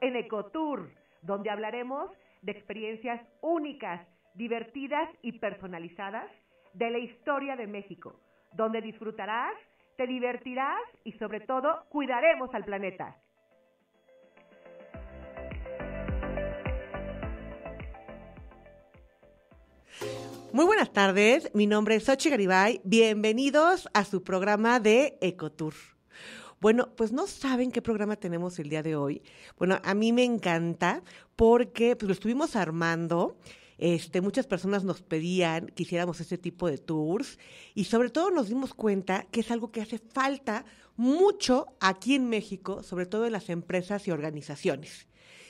en Ecotour, donde hablaremos de experiencias únicas, divertidas y personalizadas de la historia de México, donde disfrutarás, te divertirás y sobre todo cuidaremos al planeta. Muy buenas tardes, mi nombre es Sochi Garibay, bienvenidos a su programa de Ecotour. Bueno, pues no saben qué programa tenemos el día de hoy. Bueno, a mí me encanta porque pues, lo estuvimos armando. Este, muchas personas nos pedían que hiciéramos este tipo de tours y sobre todo nos dimos cuenta que es algo que hace falta mucho aquí en México, sobre todo en las empresas y organizaciones.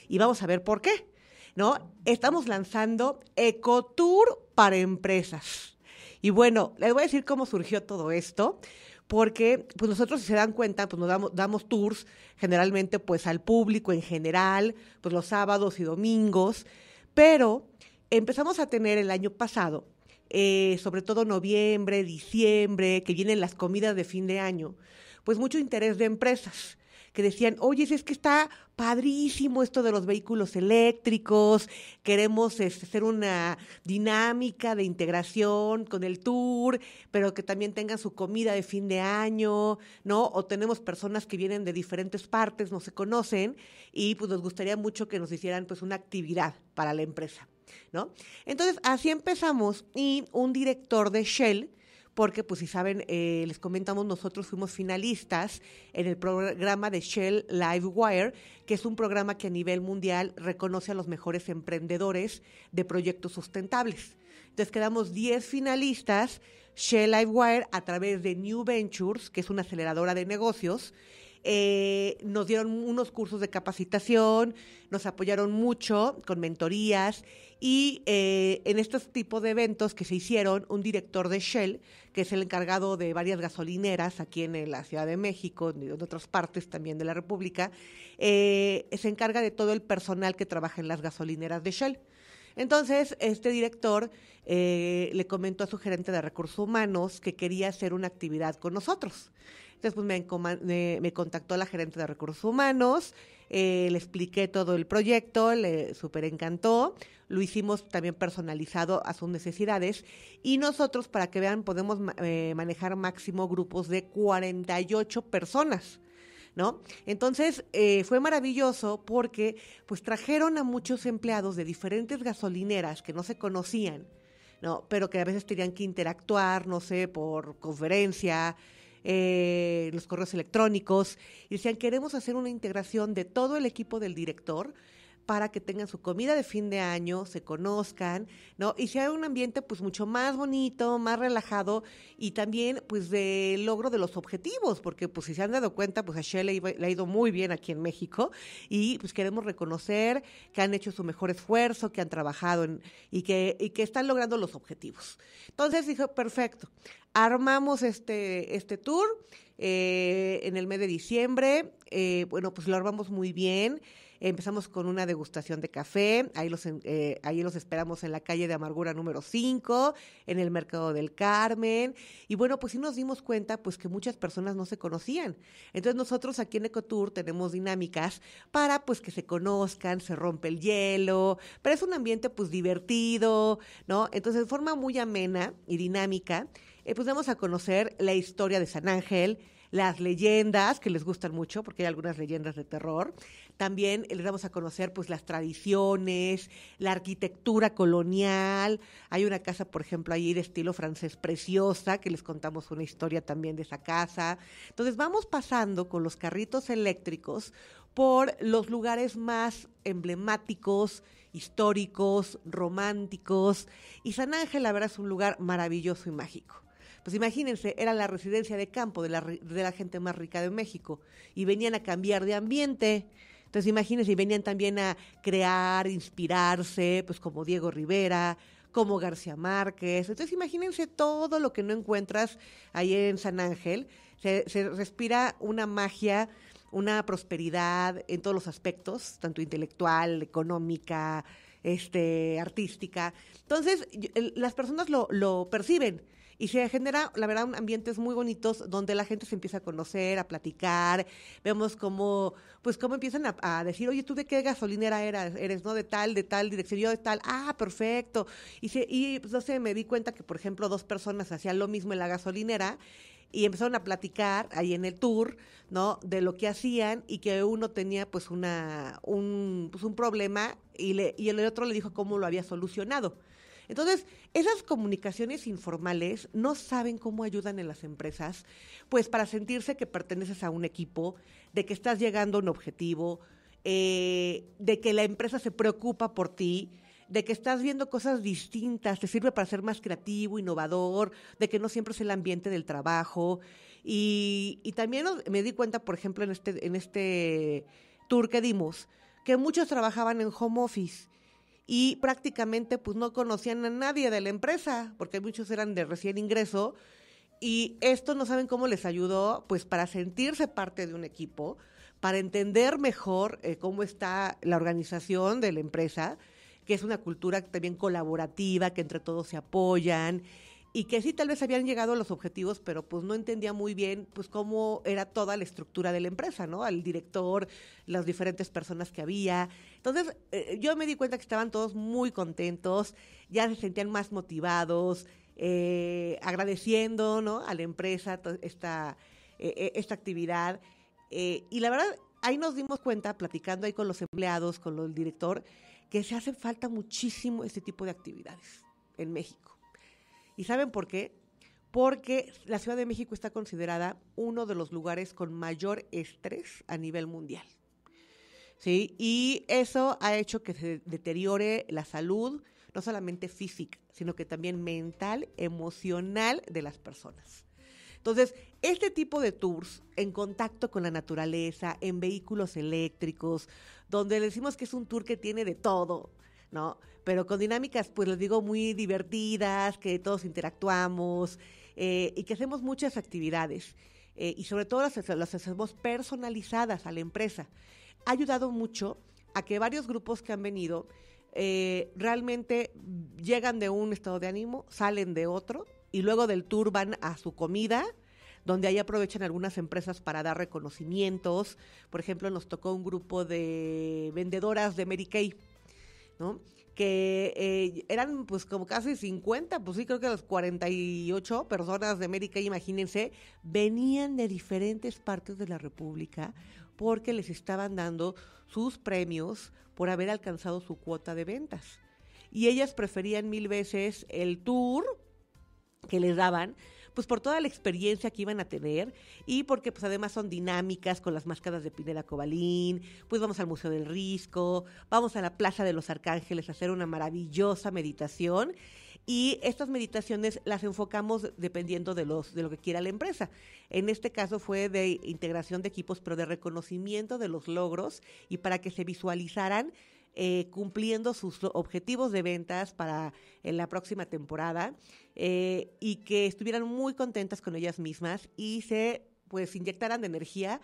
Y vamos a ver por qué. ¿No? Estamos lanzando Ecotour para empresas. Y bueno, les voy a decir cómo surgió todo esto porque pues nosotros si se dan cuenta, pues nos damos, damos tours generalmente pues al público en general, pues los sábados y domingos, pero empezamos a tener el año pasado, eh, sobre todo noviembre, diciembre, que vienen las comidas de fin de año, pues mucho interés de empresas que decían, oye, es que está padrísimo esto de los vehículos eléctricos, queremos este, hacer una dinámica de integración con el tour, pero que también tengan su comida de fin de año, ¿no? O tenemos personas que vienen de diferentes partes, no se conocen, y pues nos gustaría mucho que nos hicieran pues una actividad para la empresa. ¿No? Entonces, así empezamos y un director de Shell porque, pues si saben, eh, les comentamos, nosotros fuimos finalistas en el programa de Shell Livewire, que es un programa que a nivel mundial reconoce a los mejores emprendedores de proyectos sustentables. Entonces quedamos 10 finalistas, Shell Livewire a través de New Ventures, que es una aceleradora de negocios, eh, nos dieron unos cursos de capacitación, nos apoyaron mucho con mentorías y eh, en estos tipos de eventos que se hicieron, un director de Shell, que es el encargado de varias gasolineras aquí en eh, la Ciudad de México, y en otras partes también de la República, se encarga de todo el personal que trabaja en las gasolineras de Shell. Entonces, este director le comentó a su gerente de recursos humanos que quería hacer una actividad con nosotros. Después me, me, contactó la gerente de recursos humanos, eh, le expliqué todo el proyecto, le súper encantó, lo hicimos también personalizado a sus necesidades y nosotros, para que vean, podemos eh, manejar máximo grupos de 48 personas. ¿No? Entonces eh, fue maravilloso porque pues trajeron a muchos empleados de diferentes gasolineras que no se conocían, ¿no? Pero que a veces tenían que interactuar, no sé, por conferencia, eh, los correos electrónicos, y decían, queremos hacer una integración de todo el equipo del director para que tengan su comida de fin de año, se conozcan, ¿no? Y sea un ambiente pues mucho más bonito, más relajado y también pues de logro de los objetivos, porque pues si se han dado cuenta, pues a Shelley le ha ido muy bien aquí en México y pues queremos reconocer que han hecho su mejor esfuerzo, que han trabajado y, que, están logrando los objetivos. Entonces dijo, perfecto, armamos este, este tour eh, en el mes de diciembre, eh, bueno, pues lo armamos muy bien. Empezamos con una degustación de café, ahí los, eh, ahí los esperamos en la calle de Amargura número 5, en el Mercado del Carmen. Y bueno, pues sí nos dimos cuenta pues que muchas personas no se conocían. Entonces nosotros aquí en Ecotour tenemos dinámicas para pues que se conozcan, se rompe el hielo, pero es un ambiente pues divertido, ¿no? Entonces de forma muy amena y dinámica, eh, pues vamos a conocer la historia de San Ángel, las leyendas que les gustan mucho, porque hay algunas leyendas de terror, también les damos a conocer pues las tradiciones, la arquitectura colonial. Hay una casa, por ejemplo, ahí de estilo francés preciosa, que les contamos una historia también de esa casa. Entonces vamos pasando con los carritos eléctricos por los lugares más emblemáticos, históricos, románticos. Y San Ángel, la verdad, es un lugar maravilloso y mágico. Pues imagínense, era la residencia de campo de la, de la gente más rica de México y venían a cambiar de ambiente. Entonces, imagínense, venían también a crear, inspirarse, pues como Diego Rivera, como García Márquez. Entonces, imagínense todo lo que no encuentras ahí en San Ángel. Se, se respira una magia, una prosperidad en todos los aspectos, tanto intelectual, económica, este, artística. Entonces, las personas lo, lo perciben y se genera, la verdad, ambientes muy bonitos donde la gente se empieza a conocer, a platicar, vemos cómo, pues cómo empiezan a, decir, oye, ¿tú de qué gasolinera eras? Eres, ¿no? De tal, de tal dirección, yo de tal, ah, perfecto. Y, se, y pues, no sé, me di cuenta que, por ejemplo, dos personas hacían lo mismo en la gasolinera y empezaron a platicar ahí en el tour, ¿no? De lo que hacían y que uno tenía pues una un, pues, un problema y, le, y el otro le dijo cómo lo había solucionado. Entonces, esas comunicaciones informales no saben cómo ayudan en las empresas, pues para sentirse que perteneces a un equipo, de que estás llegando a un objetivo, eh, de que la empresa se preocupa por ti, de que estás viendo cosas distintas, te sirve para ser más creativo, innovador, de que no siempre es el ambiente del trabajo. Y, y también me di cuenta, por ejemplo, en este, en este tour que dimos, que muchos trabajaban en home office y prácticamente pues no conocían a nadie de la empresa, porque muchos eran de recién ingreso y esto no saben cómo les ayudó pues para sentirse parte de un equipo, para entender mejor eh, cómo está la organización de la empresa, que es una cultura también colaborativa, que entre todos se apoyan y que sí tal vez habían llegado a los objetivos, pero pues no entendía muy bien pues cómo era toda la estructura de la empresa, ¿no? Al director, las diferentes personas que había. Entonces eh, yo me di cuenta que estaban todos muy contentos, ya se sentían más motivados, eh, agradeciendo, ¿no? A la empresa esta, eh, eh, esta actividad. y la verdad, ahí nos dimos cuenta, platicando ahí con los empleados, con el director, que se hace falta muchísimo este tipo de actividades en México. ¿Y saben por qué? Porque la Ciudad de México está considerada uno de los lugares con mayor estrés a nivel mundial. ¿Sí? Y eso ha hecho que se deteriore la salud, no solamente física, sino que también mental, emocional de las personas. Entonces, este tipo de tours en contacto con la naturaleza, en vehículos eléctricos, donde decimos que es un tour que tiene de todo, pero con dinámicas, pues les digo, muy divertidas, que todos interactuamos eh, y que hacemos muchas actividades. Eh, y sobre todo las, hacemos personalizadas a la empresa. Ha ayudado mucho a que varios grupos que han venido eh, realmente llegan de un estado de ánimo, salen de otro y luego del tour van a su comida donde ahí aprovechan algunas empresas para dar reconocimientos. Por ejemplo, nos tocó un grupo de vendedoras de Mary Kay que eh, eran pues como casi 50, pues sí, creo que las 48 personas de América, imagínense, venían de diferentes partes de la República porque les estaban dando sus premios por haber alcanzado su cuota de ventas. Y ellas preferían mil veces el tour que les daban pues por toda la experiencia que iban a tener y porque pues además son dinámicas con las máscaras de Pineda Cobalín, pues vamos al Museo del Risco, vamos a la Plaza de los Arcángeles a hacer una maravillosa meditación y estas meditaciones las enfocamos dependiendo de los de lo que quiera la empresa. En este caso fue de integración de equipos, pero de reconocimiento de los logros y para que se visualizaran eh, cumpliendo sus objetivos de ventas para en la próxima temporada eh, y que estuvieran muy contentas con ellas mismas y se pues inyectaran de energía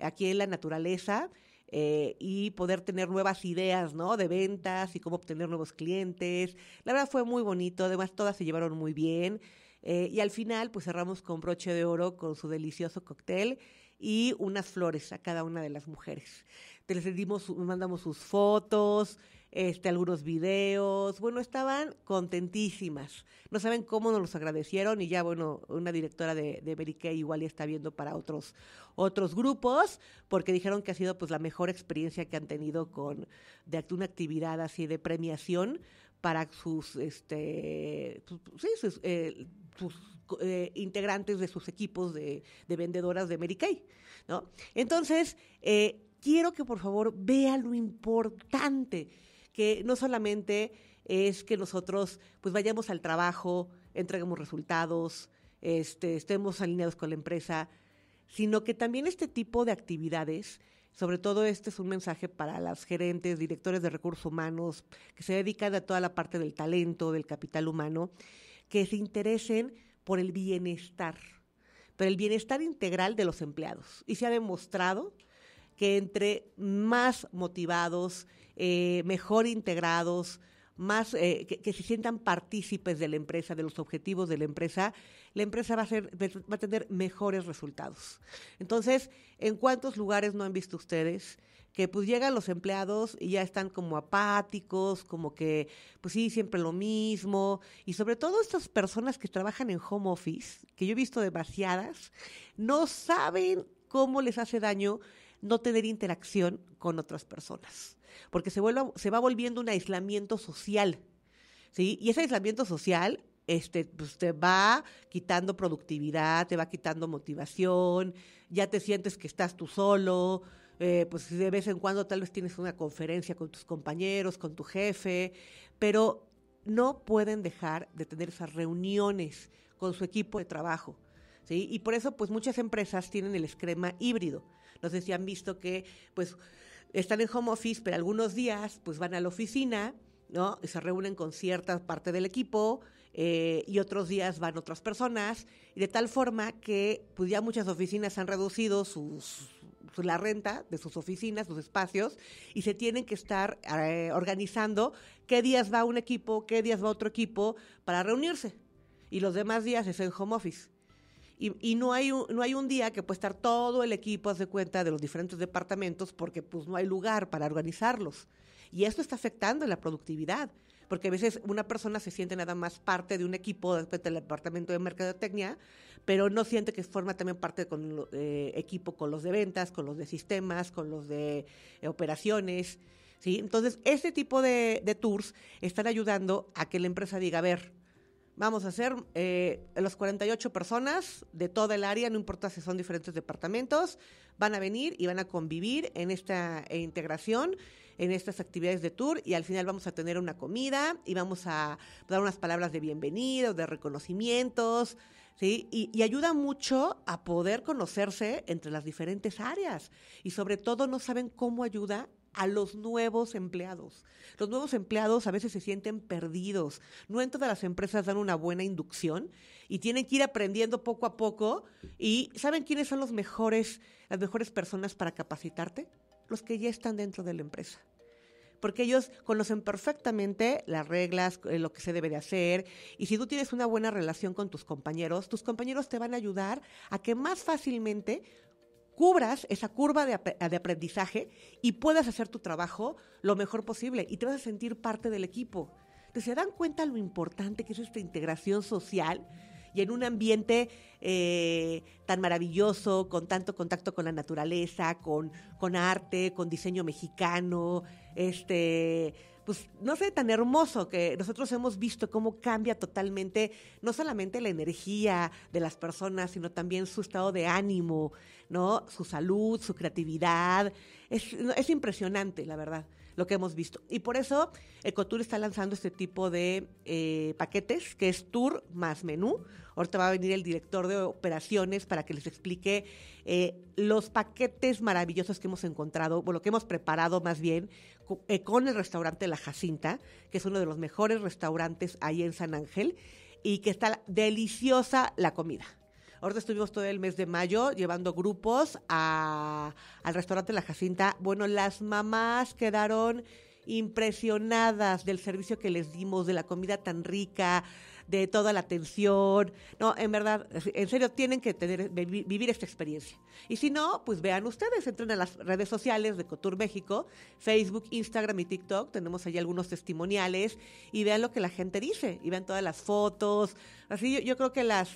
aquí en la naturaleza eh, y poder tener nuevas ideas, ¿no? De ventas y cómo obtener nuevos clientes. La verdad fue muy bonito, además todas se llevaron muy bien. y al final, pues cerramos con broche de oro con su delicioso cóctel y unas flores a cada una de las mujeres les mandamos sus fotos, este, algunos videos. Bueno, estaban contentísimas. No saben cómo nos los agradecieron y ya, bueno, una directora de, de Mary Kay igual ya está viendo para otros, otros grupos, porque dijeron que ha sido pues la mejor experiencia que han tenido con de una actividad así de premiación para sus, este, pues, pues, sí, sus, eh, eh, integrantes de sus equipos de, vendedoras de Mary Kay, ¿no? Entonces, eh, quiero que por favor vea lo importante que no solamente es que nosotros pues vayamos al trabajo, entreguemos resultados, este, estemos alineados con la empresa, sino que también este tipo de actividades, sobre todo este es un mensaje para las gerentes, directores de recursos humanos, que se dedican a toda la parte del talento, del capital humano, que se interesen por el bienestar, por el bienestar integral de los empleados. Y se ha demostrado que entre más motivados, eh, mejor integrados, más eh, que, se sientan partícipes de la empresa, de los objetivos de la empresa, la empresa va a, ser, va a tener mejores resultados. Entonces, ¿en cuántos lugares no han visto ustedes? que pues llegan los empleados y ya están como apáticos, como que pues sí, siempre lo mismo, y sobre todo estas personas que trabajan en home office, que yo he visto demasiadas, no saben cómo les hace daño no tener interacción con otras personas, porque se, se va volviendo un aislamiento social. ¿sí? Y ese aislamiento social este, pues, te va quitando productividad, te va quitando motivación, ya te sientes que estás tú solo, eh, pues de vez en cuando tal vez tienes una conferencia con tus compañeros, con tu jefe, pero no pueden dejar de tener esas reuniones con su equipo de trabajo. ¿sí? Y por eso pues muchas empresas tienen el esquema híbrido, no sé si han visto que, pues, están en home office, pero algunos días, pues, van a la oficina, ¿no? Y se reúnen con cierta parte del equipo eh, y otros días van otras personas, de tal forma que, pues, ya muchas oficinas han reducido sus la renta de sus oficinas, sus espacios, y se tienen que estar eh, organizando qué días va un equipo, qué días va otro equipo para reunirse. Y los demás días es en home office. Y, no, hay un, no hay un día que pueda estar todo el equipo, de cuenta, de los diferentes departamentos, porque pues no hay lugar para organizarlos. Y esto está afectando la productividad, porque a veces una persona se siente nada más parte de un equipo, del departamento de mercadotecnia, pero no siente que forma también parte con eh, equipo con los de ventas, con los de sistemas, con los de eh, operaciones. ¿sí? Entonces, este tipo de, de tours están ayudando a que la empresa diga, a ver, Vamos a hacer eh, las 48 personas de toda el área, no importa si son diferentes departamentos, van a venir y van a convivir en esta eh, integración, en estas actividades de tour y al final vamos a tener una comida y vamos a dar unas palabras de bienvenida de reconocimientos, Y, y ayuda mucho a poder conocerse entre las diferentes áreas y sobre todo no saben cómo ayuda a los nuevos empleados. Los nuevos empleados a veces se sienten perdidos. No en todas las empresas dan una buena inducción y tienen que ir aprendiendo poco a poco. ¿Y saben quiénes son los mejores, las mejores personas para capacitarte? Los que ya están dentro de la empresa porque ellos conocen perfectamente las reglas, eh, lo que se debe de hacer, y si tú tienes una buena relación con tus compañeros, tus compañeros te van a ayudar a que más fácilmente cubras esa curva de, aprendizaje y puedas hacer tu trabajo lo mejor posible y te vas a sentir parte del equipo. Te ¿se dan cuenta lo importante que es esta integración social? Y en un ambiente eh, tan maravilloso, con tanto contacto con la naturaleza, con, con arte, con diseño mexicano, este, pues no sé, tan hermoso que nosotros hemos visto cómo cambia totalmente no solamente la energía de las personas, sino también su estado de ánimo, ¿no? Su salud, su creatividad. Es, es impresionante, la verdad lo que hemos visto. Y por eso Ecotour está lanzando este tipo de eh, paquetes, que es tour más menú. Ahorita va a venir el director de operaciones para que les explique eh, los paquetes maravillosos que hemos encontrado, o lo que hemos preparado más bien, eh, con el restaurante La Jacinta, que es uno de los mejores restaurantes ahí en San Ángel, y que está deliciosa la comida. Ahorita estuvimos todo el mes de mayo llevando grupos al restaurante La Jacinta. Bueno, las mamás quedaron impresionadas del servicio que les dimos, de la comida tan rica, de toda la atención. No, en verdad, en serio, tienen que tener, vivir esta experiencia. Y si no, pues vean ustedes, entren a las redes sociales de Cotur México, Facebook, Instagram y TikTok. Tenemos ahí algunos testimoniales y vean lo que la gente dice y vean todas las fotos. Así yo creo que las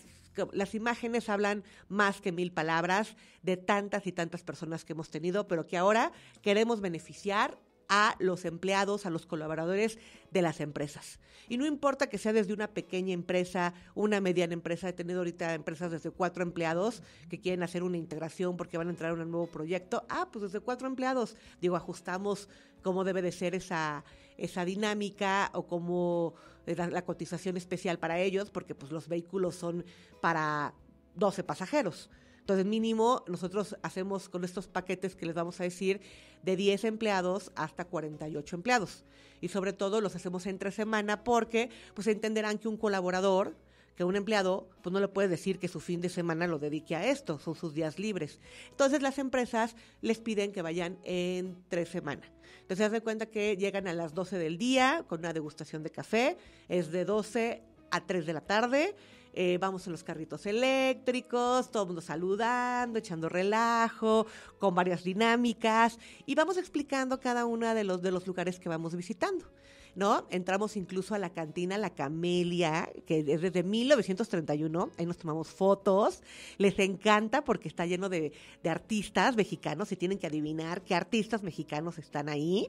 las imágenes hablan más que mil palabras de tantas y tantas personas que hemos tenido, pero que ahora queremos beneficiar a los empleados, a los colaboradores de las empresas. Y no importa que sea desde una pequeña empresa, una mediana empresa, he tenido ahorita empresas desde cuatro empleados que quieren hacer una integración porque van a entrar a un nuevo proyecto. Ah, pues desde cuatro empleados, digo, ajustamos cómo debe de ser esa, esa dinámica o como eh, la, cotización especial para ellos, porque pues los vehículos son para 12 pasajeros. Entonces, mínimo, nosotros hacemos con estos paquetes que les vamos a decir de 10 empleados hasta 48 empleados. Y sobre todo los hacemos entre semana porque pues entenderán que un colaborador que un empleado pues no le puede decir que su fin de semana lo dedique a esto, son sus días libres. Entonces las empresas les piden que vayan en tres semanas. Entonces se de cuenta que llegan a las 12 del día con una degustación de café, es de 12 a 3 de la tarde, eh, vamos en los carritos eléctricos, todo el mundo saludando, echando relajo, con varias dinámicas, y vamos explicando cada uno de los, de los lugares que vamos visitando. ¿no? Entramos incluso a la cantina La Camelia, que es desde 1931, ahí nos tomamos fotos, les encanta porque está lleno de, artistas mexicanos y tienen que adivinar qué artistas mexicanos están ahí.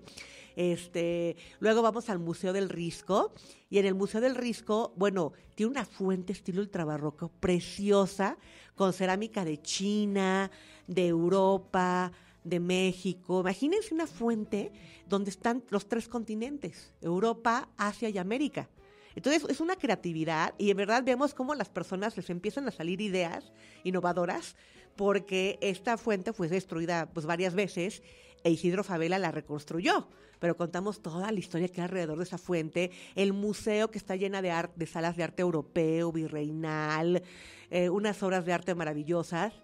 Este, luego vamos al Museo del Risco y en el Museo del Risco, bueno, tiene una fuente estilo ultrabarroco preciosa con cerámica de China, de Europa, de México. Imagínense una fuente donde están los tres continentes, Europa, Asia y América. Entonces es una creatividad y en verdad vemos cómo las personas les empiezan a salir ideas innovadoras porque esta fuente fue destruida pues varias veces e Isidro Fabela la reconstruyó. Pero contamos toda la historia que hay alrededor de esa fuente, el museo que está llena de, arte, de salas de arte europeo, virreinal, eh, unas obras de arte maravillosas.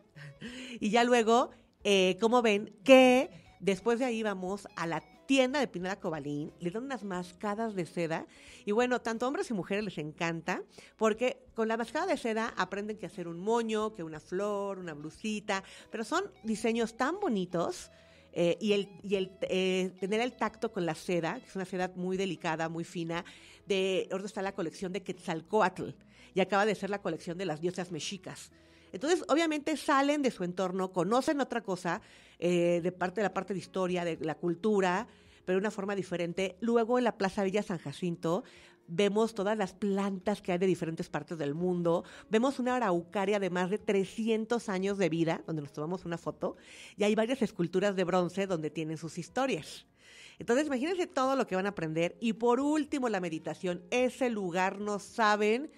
Y ya luego eh, como ven, que después de ahí vamos a la tienda de Pineda Cobalín, le dan unas mascadas de seda y bueno, tanto hombres y mujeres les encanta porque con la mascada de seda aprenden que hacer un moño, que una flor, una blusita, pero son diseños tan bonitos. Eh, y el, el eh, tener el tacto con la seda, que es una seda muy delicada, muy fina, de ahora está la colección de Quetzalcoatl y acaba de ser la colección de las diosas mexicas. Entonces, obviamente salen de su entorno, conocen otra cosa, eh, de parte de la parte de historia, de la cultura, pero de una forma diferente. Luego en la Plaza Villa San Jacinto vemos todas las plantas que hay de diferentes partes del mundo, vemos una araucaria de más de 300 años de vida, donde nos tomamos una foto, y hay varias esculturas de bronce donde tienen sus historias. Entonces, imagínense todo lo que van a aprender. Y por último, la meditación. Ese lugar no saben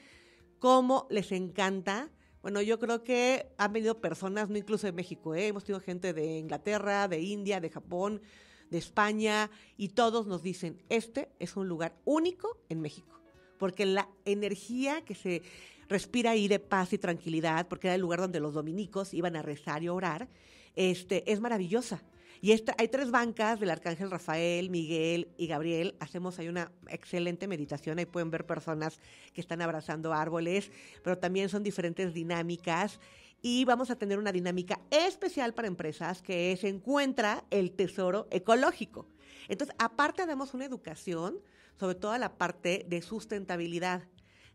cómo les encanta bueno, yo creo que han venido personas, no incluso de México, ¿eh? hemos tenido gente de Inglaterra, de India, de Japón, de España, y todos nos dicen, este es un lugar único en México, porque la energía que se respira ahí de paz y tranquilidad, porque era el lugar donde los dominicos iban a rezar y orar, este, es maravillosa. Y esta, hay tres bancas del Arcángel Rafael, Miguel y Gabriel. Hacemos ahí una excelente meditación. Ahí pueden ver personas que están abrazando árboles, pero también son diferentes dinámicas. Y vamos a tener una dinámica especial para empresas que es encuentra el tesoro ecológico. Entonces, aparte damos una educación sobre toda la parte de sustentabilidad.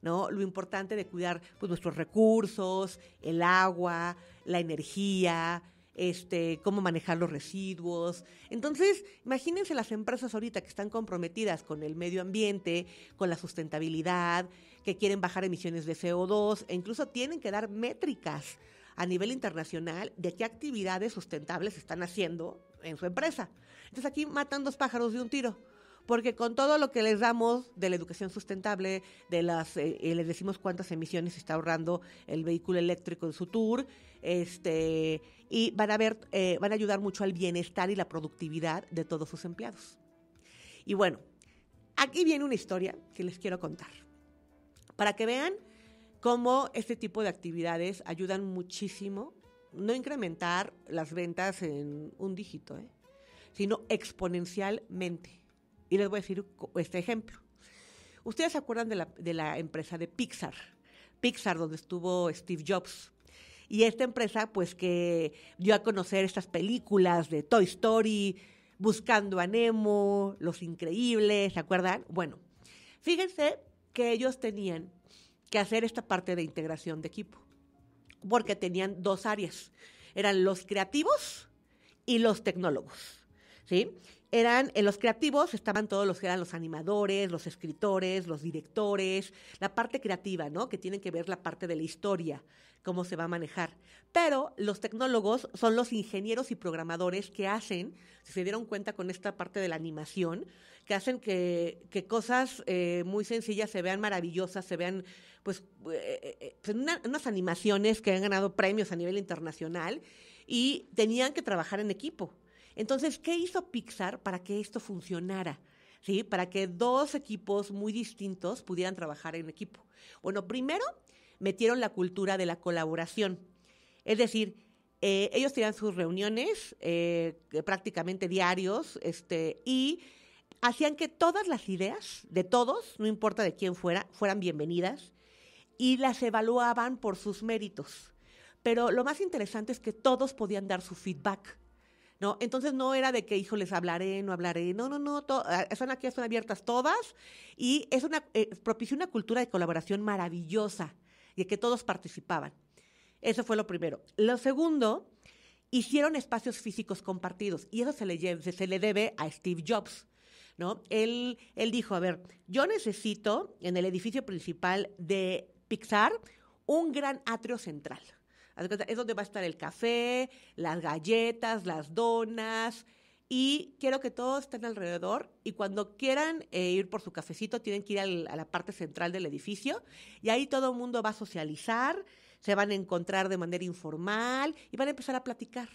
¿no? Lo importante de cuidar pues, nuestros recursos, el agua, la energía, este, cómo manejar los residuos. Entonces, imagínense las empresas ahorita que están comprometidas con el medio ambiente, con la sustentabilidad, que quieren bajar emisiones de CO2 e incluso tienen que dar métricas a nivel internacional de qué actividades sustentables están haciendo en su empresa. Entonces aquí matan dos pájaros de un tiro. Porque con todo lo que les damos de la educación sustentable, de las, eh, eh, les decimos cuántas emisiones está ahorrando el vehículo eléctrico en su tour, este, y van a, ver, eh, van a ayudar mucho al bienestar y la productividad de todos sus empleados. Y bueno, aquí viene una historia que les quiero contar, para que vean cómo este tipo de actividades ayudan muchísimo, no incrementar las ventas en un dígito, ¿eh? sino exponencialmente. Y les voy a decir este ejemplo. Ustedes se acuerdan de la empresa de Pixar, Pixar, donde estuvo Steve Jobs. Y esta empresa, pues que dio a conocer estas películas de Toy Story, Buscando a Nemo, Los Increíbles, ¿se acuerdan? Bueno, fíjense que ellos tenían que hacer esta parte de integración de equipo, porque tenían dos áreas. Eran los creativos y los tecnólogos, ¿sí? Eran, en los creativos estaban todos los que eran los animadores, los escritores, los directores, la parte creativa, ¿no? Que tienen que ver la parte de la historia, cómo se va a manejar. Pero los tecnólogos son los ingenieros y programadores que hacen, si se dieron cuenta con esta parte de la animación, que hacen que, cosas eh, muy sencillas se vean maravillosas, se vean, pues, eh, eh, pues unas animaciones que han ganado premios a nivel internacional y tenían que trabajar en equipo. Entonces, ¿qué hizo Pixar para que esto funcionara? ¿Sí? Para que dos equipos muy distintos pudieran trabajar en equipo. Bueno, primero metieron la cultura de la colaboración. Es decir, eh, ellos tenían sus reuniones eh, prácticamente diarios este, y hacían que todas las ideas de todos, no importa de quién fuera, fueran bienvenidas y las evaluaban por sus méritos. Pero lo más interesante es que todos podían dar su feedback. ¿No? Entonces no era de que, hijo, les hablaré, no hablaré, no, no, no, están ah, aquí, están abiertas todas y es una, eh, propició una cultura de colaboración maravillosa y que todos participaban. Eso fue lo primero. Lo segundo, hicieron espacios físicos compartidos y eso se le, se le debe a Steve Jobs. ¿no? Él, él dijo, a ver, yo necesito en el edificio principal de Pixar un gran atrio central. Es donde va a estar el café, las galletas, las donas, y quiero que todos estén alrededor y cuando quieran eh, ir por su cafecito tienen que ir a la parte central del edificio y ahí todo el mundo va a socializar, se van a encontrar de manera informal y van a empezar a platicar.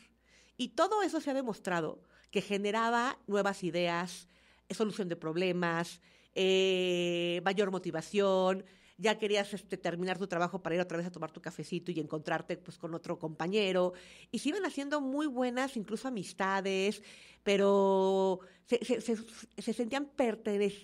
Y todo eso se ha demostrado que generaba nuevas ideas, eh, solución de problemas, eh, mayor motivación, ya querías este, terminar tu trabajo para ir otra vez a tomar tu cafecito y encontrarte pues, con otro compañero. Y se iban haciendo muy buenas, incluso amistades, pero se, sentían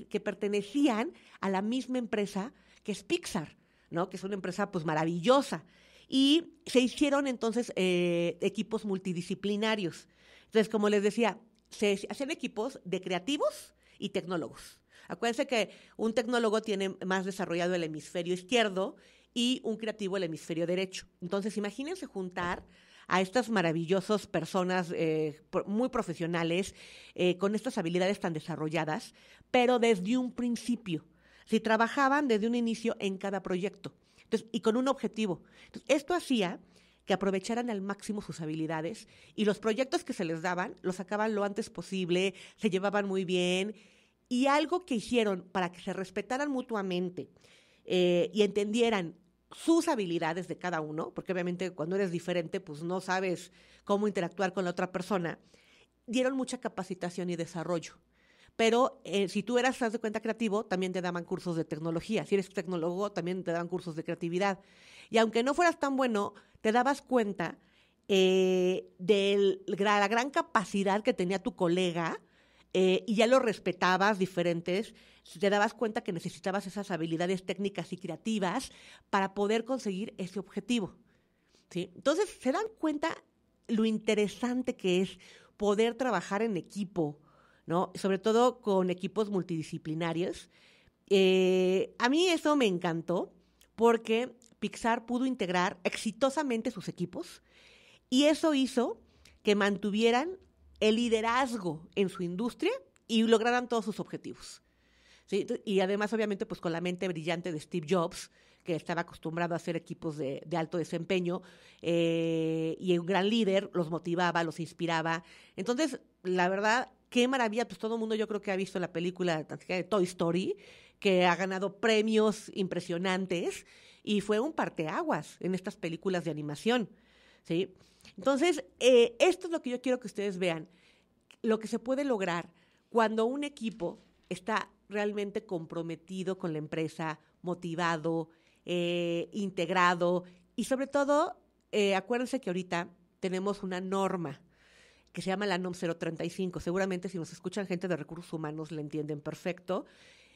que pertenecían a la misma empresa que es Pixar, ¿no? que es una empresa pues, maravillosa. Y se hicieron entonces eh, equipos multidisciplinarios. Entonces, como les decía, se hacían equipos de creativos y tecnólogos. Acuérdense que un tecnólogo tiene más desarrollado el hemisferio izquierdo y un creativo el hemisferio derecho. Entonces, imagínense juntar a estas maravillosas personas eh, muy profesionales eh, con estas habilidades tan desarrolladas, pero desde un principio. Si trabajaban desde un inicio en cada proyecto y con un objetivo. esto hacía que aprovecharan al máximo sus habilidades y los proyectos que se les daban los sacaban lo antes posible, se llevaban muy bien y algo que hicieron para que se respetaran mutuamente eh, y entendieran sus habilidades de cada uno, porque obviamente cuando eres diferente, pues no sabes cómo interactuar con la otra persona, dieron mucha capacitación y desarrollo. Pero eh, si tú eras, haz de cuenta, creativo, también te daban cursos de tecnología. Si eres tecnólogo, también te daban cursos de creatividad. Y aunque no fueras tan bueno, te dabas cuenta eh, de la gran capacidad que tenía tu colega eh, y ya lo respetabas diferentes, te dabas cuenta que necesitabas esas habilidades técnicas y creativas para poder conseguir ese objetivo. ¿sí? Entonces, se dan cuenta lo interesante que es poder trabajar en equipo, ¿no? Sobre todo con equipos multidisciplinarios. Eh, a mí eso me encantó porque Pixar pudo integrar exitosamente sus equipos y eso hizo que mantuvieran el liderazgo en su industria y lograran todos sus objetivos. Y además, obviamente, pues con la mente brillante de Steve Jobs, que estaba acostumbrado a hacer equipos de, alto desempeño eh, y un gran líder, los motivaba, los inspiraba. Entonces, la verdad, qué maravilla, pues todo el mundo yo creo que ha visto la película de Toy Story, que ha ganado premios impresionantes y fue un parteaguas en estas películas de animación. ¿sí? Entonces, eh, esto es lo que yo quiero que ustedes vean, lo que se puede lograr cuando un equipo está realmente comprometido con la empresa, motivado, eh, integrado y sobre todo, eh, acuérdense que ahorita tenemos una norma que se llama la NOM 035. Seguramente si nos escuchan gente de recursos humanos la entienden perfecto.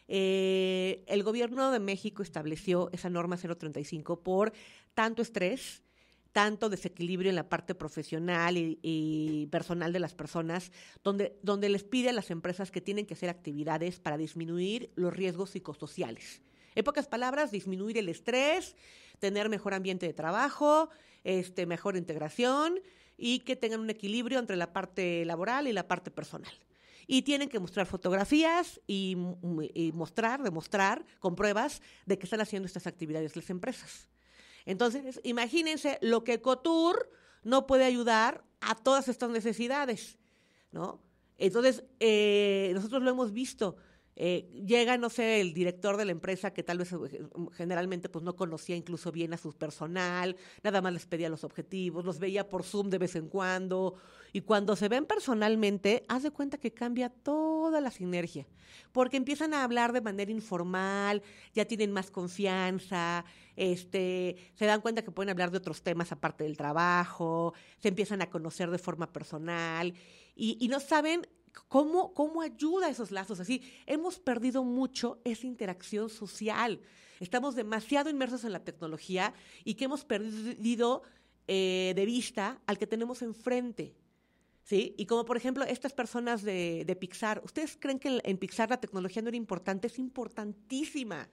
el gobierno de México estableció esa norma 035 por tanto estrés, tanto desequilibrio en la parte profesional y, personal de las personas, donde, donde les pide a las empresas que tienen que hacer actividades para disminuir los riesgos psicosociales. En pocas palabras, disminuir el estrés, tener mejor ambiente de trabajo, este, mejor integración y que tengan un equilibrio entre la parte laboral y la parte personal. Y tienen que mostrar fotografías y, y mostrar, demostrar con pruebas de que están haciendo estas actividades las empresas. Entonces, imagínense lo que COTUR no puede ayudar a todas estas necesidades, ¿no? Entonces, eh, nosotros lo hemos visto. Eh, llega, no sé, el director de la empresa que tal vez eh, generalmente pues no conocía incluso bien a su personal, nada más les pedía los objetivos, los veía por Zoom de vez en cuando, y cuando se ven personalmente, haz de cuenta que cambia toda la sinergia, porque empiezan a hablar de manera informal, ya tienen más confianza, este, se dan cuenta que pueden hablar de otros temas aparte del trabajo, se empiezan a conocer de forma personal, y no saben ¿Cómo, ¿Cómo ayuda a esos lazos? Así, hemos perdido mucho esa interacción social. Estamos demasiado inmersos en la tecnología y que hemos perdido eh, de vista al que tenemos enfrente. ¿Sí? Y como por ejemplo estas personas de, de Pixar, ¿ustedes creen que en Pixar la tecnología no era importante? Es importantísima,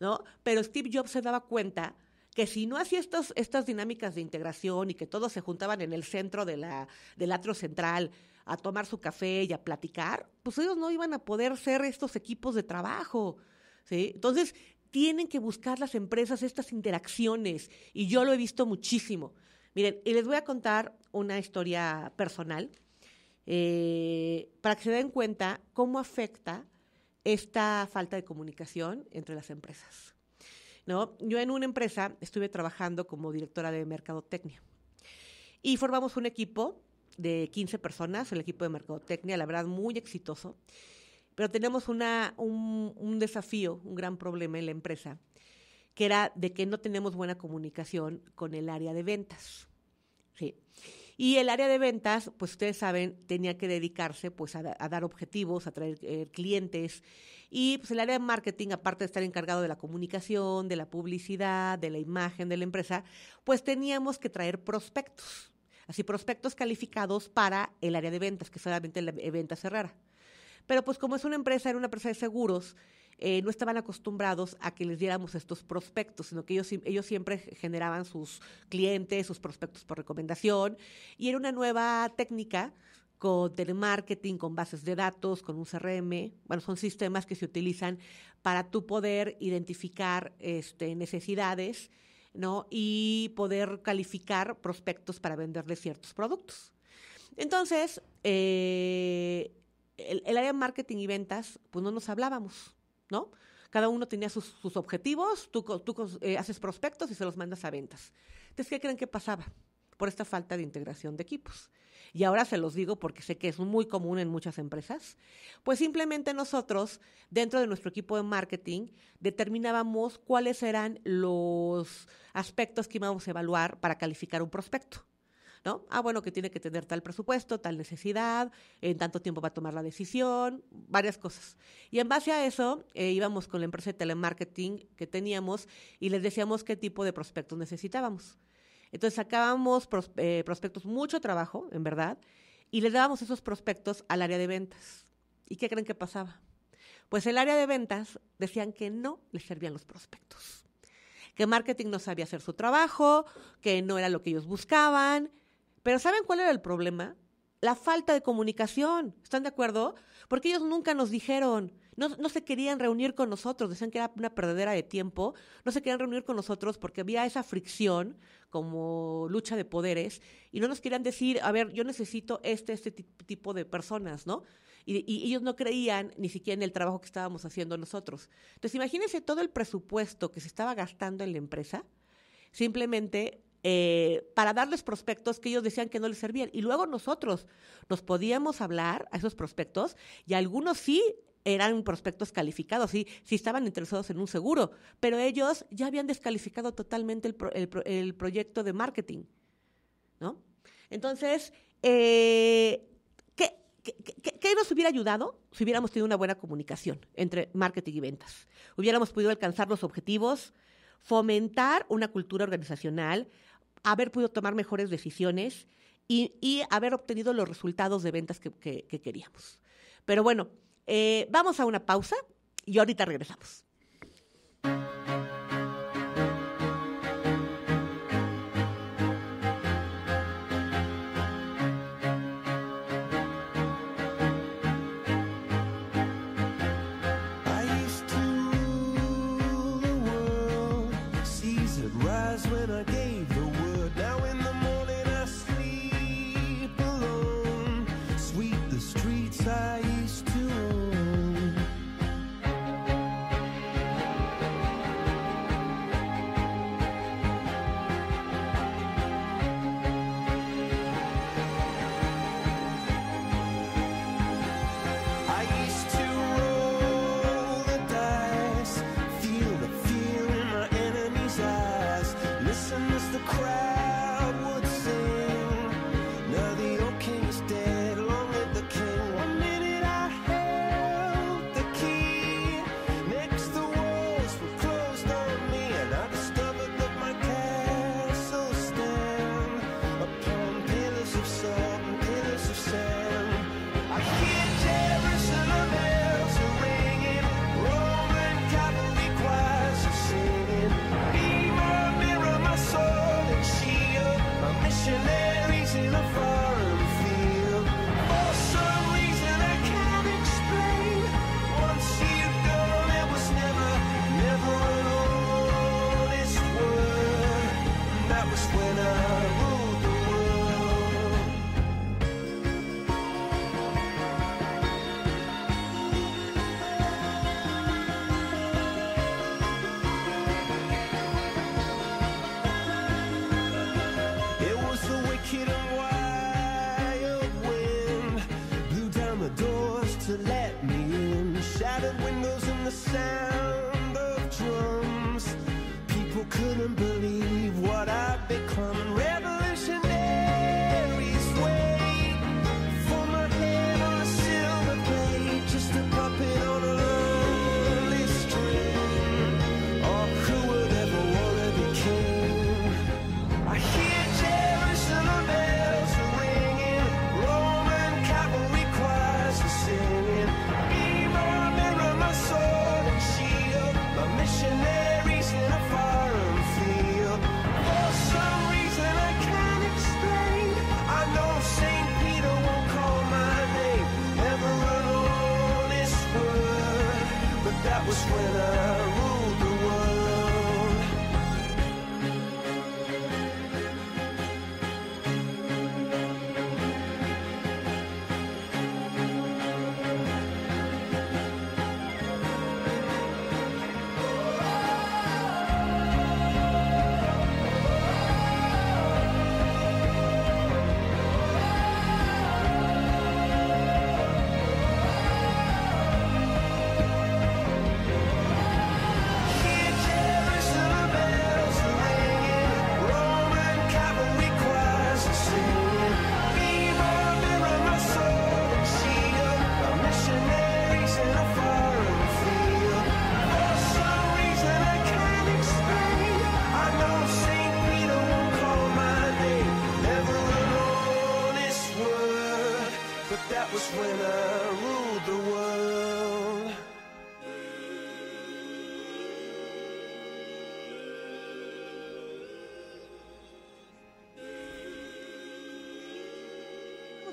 ¿no? Pero Steve Jobs se daba cuenta que si no hacía estas dinámicas de integración y que todos se juntaban en el centro de la, del atrio central a tomar su café y a platicar, pues ellos no iban a poder ser estos equipos de trabajo. ¿sí? Entonces, tienen que buscar las empresas estas interacciones y yo lo he visto muchísimo. Miren, y les voy a contar una historia personal eh, para que se den cuenta cómo afecta esta falta de comunicación entre las empresas. ¿No? Yo en una empresa estuve trabajando como directora de mercadotecnia y formamos un equipo de 15 personas, el equipo de mercadotecnia, la verdad muy exitoso. Pero tenemos una, un, desafío, un gran problema en la empresa, que era de que no tenemos buena comunicación con el área de ventas. Y el área de ventas, pues ustedes saben, tenía que dedicarse pues a, dar objetivos, a traer eh, clientes. Y pues el área de marketing, aparte de estar encargado de la comunicación, de la publicidad, de la imagen de la empresa, pues teníamos que traer prospectos así prospectos calificados para el área de ventas, que solamente la eh, venta cerrara. Pero pues como es una empresa, era una empresa de seguros, eh, no estaban acostumbrados a que les diéramos estos prospectos, sino que ellos, ellos siempre generaban sus clientes, sus prospectos por recomendación, y era una nueva técnica con telemarketing, con bases de datos, con un CRM. Bueno, son sistemas que se utilizan para tu poder identificar este, necesidades ¿no? Y poder calificar prospectos para venderle ciertos productos. Entonces, eh, el, área de marketing y ventas, pues no nos hablábamos, ¿no? Cada uno tenía sus, objetivos, tú, tú eh, haces prospectos y se los mandas a ventas. Entonces, ¿qué creen que pasaba? Por esta falta de integración de equipos y ahora se los digo porque sé que es muy común en muchas empresas, pues simplemente nosotros, dentro de nuestro equipo de marketing, determinábamos cuáles eran los aspectos que íbamos a evaluar para calificar un prospecto. ¿No? Ah, bueno, que tiene que tener tal presupuesto, tal necesidad, en tanto tiempo va a tomar la decisión, varias cosas. Y en base a eso eh, íbamos con la empresa de telemarketing que teníamos y les decíamos qué tipo de prospectos necesitábamos. Entonces sacábamos eh, prospectos, mucho trabajo, en verdad, y les dábamos esos prospectos al área de ventas. ¿Y qué creen que pasaba? Pues el área de ventas decían que no les servían los prospectos, que marketing no sabía hacer su trabajo, que no era lo que ellos buscaban. Pero ¿saben cuál era el problema? La falta de comunicación. ¿Están de acuerdo? Porque ellos nunca nos dijeron, no, no se querían reunir con nosotros, decían que era una perdedera de tiempo, no se querían reunir con nosotros porque había esa fricción como lucha de poderes y no nos querían decir, a ver, yo necesito este, este tipo de personas, ¿no? Y, ellos no creían ni siquiera en el trabajo que estábamos haciendo nosotros. Entonces, imagínense todo el presupuesto que se estaba gastando en la empresa, simplemente eh, para darles prospectos que ellos decían que no les servían. Y luego nosotros nos podíamos hablar a esos prospectos y algunos sí eran prospectos calificados, y si estaban interesados en un seguro, pero ellos ya habían descalificado totalmente el, proyecto de marketing, ¿no? Entonces, eh, ¿qué, nos hubiera ayudado si hubiéramos tenido una buena comunicación entre marketing y ventas? Hubiéramos podido alcanzar los objetivos, fomentar una cultura organizacional, haber podido tomar mejores decisiones y, haber obtenido los resultados de ventas que, que queríamos. Pero bueno, eh, vamos a una pausa y ahorita regresamos.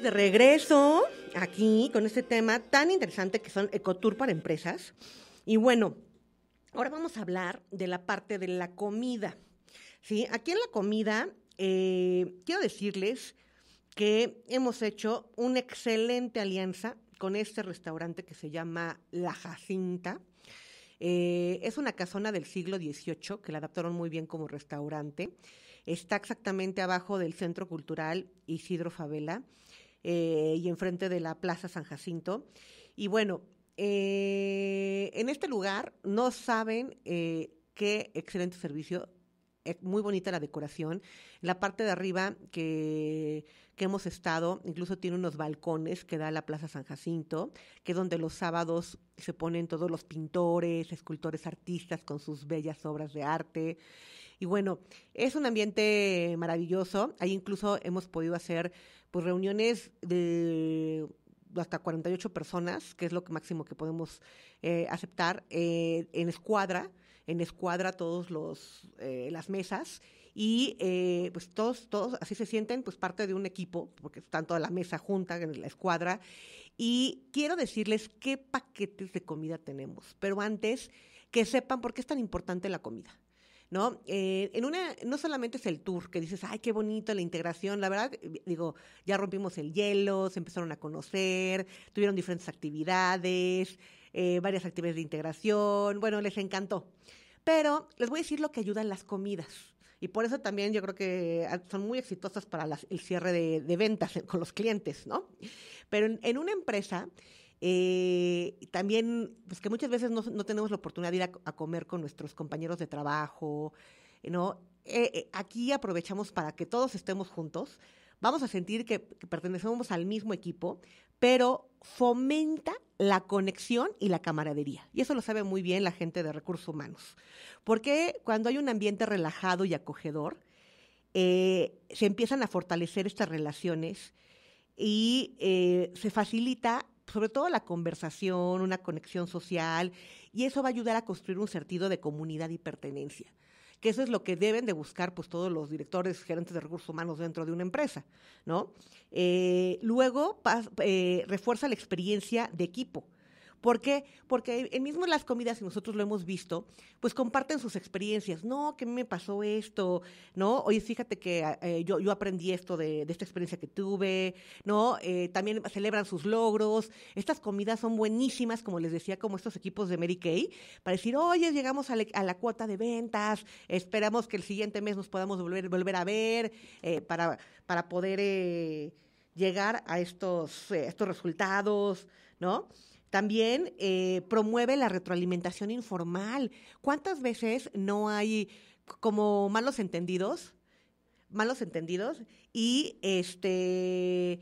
De regreso aquí con este tema tan interesante que son Ecotour para empresas. Y bueno, ahora vamos a hablar de la parte de la comida. ¿sí? Aquí en la comida, eh, quiero decirles que hemos hecho una excelente alianza con este restaurante que se llama La Jacinta. Eh, es una casona del siglo XVIII que la adaptaron muy bien como restaurante. Está exactamente abajo del Centro Cultural Isidro Favela eh, y enfrente de la Plaza San Jacinto. Y bueno, eh, en este lugar no saben qué excelente servicio. Es muy bonita la decoración. La parte de arriba que que hemos estado, incluso tiene unos balcones que da a la Plaza San Jacinto, que es donde los sábados se ponen todos los pintores, escultores, artistas con sus bellas obras de arte. Y bueno, es un ambiente maravilloso. Ahí incluso hemos podido hacer pues reuniones de hasta 48 personas, que es lo máximo que podemos eh, aceptar, eh, en escuadra, en escuadra todos los eh, las mesas y eh, pues todos, todos así se sienten pues parte de un equipo, porque están toda la mesa junta, en la escuadra. Y quiero decirles qué paquetes de comida tenemos, pero antes que sepan por qué es tan importante la comida. ¿no? Eh, en una, no solamente es el tour que dices, ay, qué bonito la integración, la verdad, eh, digo, ya rompimos el hielo, se empezaron a conocer, tuvieron diferentes actividades, varias actividades de integración, bueno, les encantó. Pero les voy a decir lo que ayudan las comidas. Y por eso también yo creo que ah, son muy exitosas para el cierre de, ventas con los clientes, ¿no? Pero en, una empresa... Eh, también, pues que muchas veces no, tenemos la oportunidad de ir a, comer con nuestros compañeros de trabajo, ¿no? Eh, eh, aquí aprovechamos para que todos estemos juntos. Vamos a sentir que pertenecemos al mismo equipo, pero fomenta la conexión y la camaradería. Y eso lo sabe muy bien la gente de recursos humanos. Porque cuando hay un ambiente relajado y acogedor, eh, se empiezan a fortalecer estas relaciones y eh, se facilita sobre todo la conversación, una conexión social, y eso va a ayudar a construir un sentido de comunidad y pertenencia que eso es lo que deben de buscar pues todos los directores, gerentes de recursos humanos dentro de una empresa, ¿no? Eh, luego, eh, refuerza la experiencia de equipo. ¿Por qué? Porque en mismo las comidas, y nosotros lo hemos visto, pues comparten sus experiencias. No, que me pasó esto, ¿no? Oye, fíjate que ah, eh, yo, aprendí esto de, esta experiencia que tuve, ¿no? Eh, también celebran sus logros. Estas comidas son buenísimas, como les decía, como estos equipos de Mary Kay, para decir, oye, llegamos a, la cuota de ventas, esperamos que el siguiente mes nos podamos volver, volver a ver, eh, para, para poder llegar a estos, estos resultados, ¿no? También eh, promueve la retroalimentación informal. ¿Cuántas veces no hay como malos entendidos? Malos entendidos y este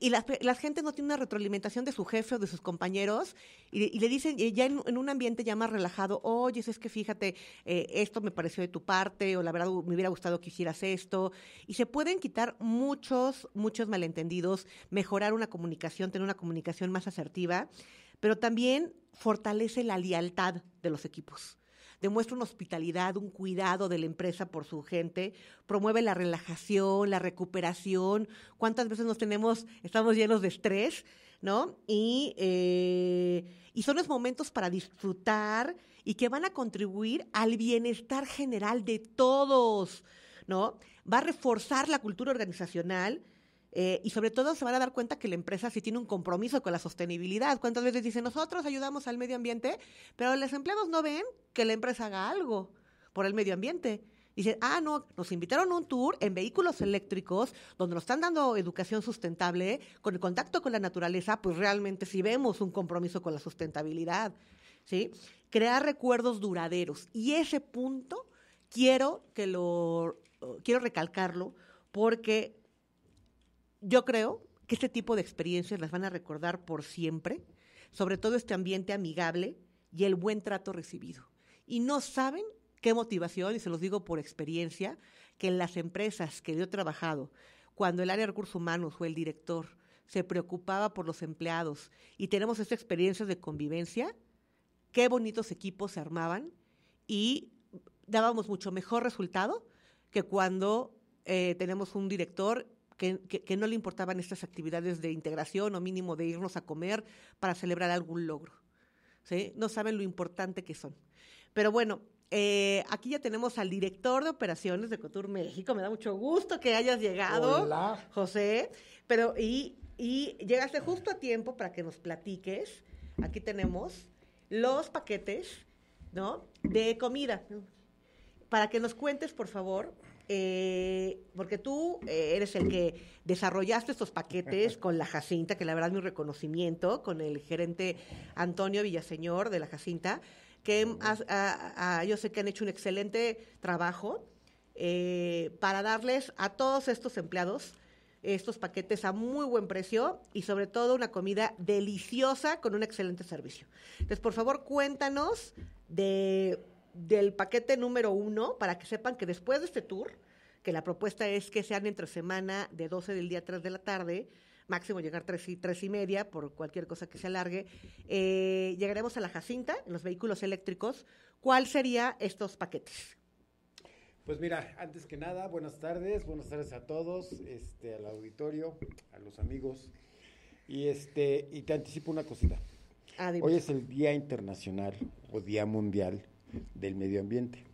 y la, gente no tiene una retroalimentación de su jefe o de sus compañeros y, le dicen ya en, un ambiente ya más relajado, oye, es que fíjate, eh, esto me pareció de tu parte o la verdad me hubiera gustado que hicieras esto. Y se pueden quitar muchos, muchos malentendidos, mejorar una comunicación, tener una comunicación más asertiva pero también fortalece la lealtad de los equipos. Demuestra una hospitalidad, un cuidado de la empresa por su gente, promueve la relajación, la recuperación. ¿Cuántas veces nos tenemos, estamos llenos de estrés, ¿no? Y, eh, y son los momentos para disfrutar y que van a contribuir al bienestar general de todos, ¿no? Va a reforzar la cultura organizacional, eh, y sobre todo se van a dar cuenta que la empresa sí tiene un compromiso con la sostenibilidad. ¿Cuántas veces dicen nosotros ayudamos al medio ambiente, pero los empleados no ven que la empresa haga algo por el medio ambiente? dice ah, no, nos invitaron a un tour en vehículos eléctricos donde nos están dando educación sustentable, con el contacto con la naturaleza, pues realmente sí vemos un compromiso con la sustentabilidad. ¿sí? Crear recuerdos duraderos. Y ese punto quiero que lo, quiero recalcarlo porque yo creo que este tipo de experiencias las van a recordar por siempre, sobre todo este ambiente amigable y el buen trato recibido. Y no saben qué motivación, y se los digo por experiencia, que en las empresas que yo he trabajado, cuando el área de recursos humanos o el director se preocupaba por los empleados y tenemos esta experiencia de convivencia, qué bonitos equipos se armaban y dábamos mucho mejor resultado que cuando eh, tenemos un director que, no le importaban estas actividades de integración o mínimo de irnos a comer para celebrar algún logro. ¿sí? No saben lo importante que son. Pero bueno, eh, aquí ya tenemos al director de operaciones de Cotur México. Me da mucho gusto que hayas llegado, Hola. José. Pero y, y llegaste justo a tiempo para que nos platiques. Aquí tenemos los paquetes, ¿no? De comida. Para que nos cuentes, por favor, eh, porque tú eh, eres el que desarrollaste estos paquetes con la Jacinta, que la verdad es mi reconocimiento, con el gerente Antonio Villaseñor de la Jacinta, que yo sé que han hecho un excelente trabajo eh, para darles a todos estos empleados estos paquetes a muy buen precio y sobre todo una comida deliciosa con un excelente servicio. Entonces, por favor, cuéntanos de del paquete número uno, para que sepan que después de este tour, que la propuesta es que sean entre semana de 12 del día a 3 de la tarde, máximo llegar tres y tres y media por cualquier cosa que se alargue. Eh, llegaremos a la Jacinta en los vehículos eléctricos. ¿Cuál sería estos paquetes? Pues mira, antes que nada, buenas tardes, buenas tardes a todos, este, al auditorio, a los amigos. Y este, y te anticipo una cosita. Ah, Hoy es el Día Internacional o Día Mundial del medio ambiente.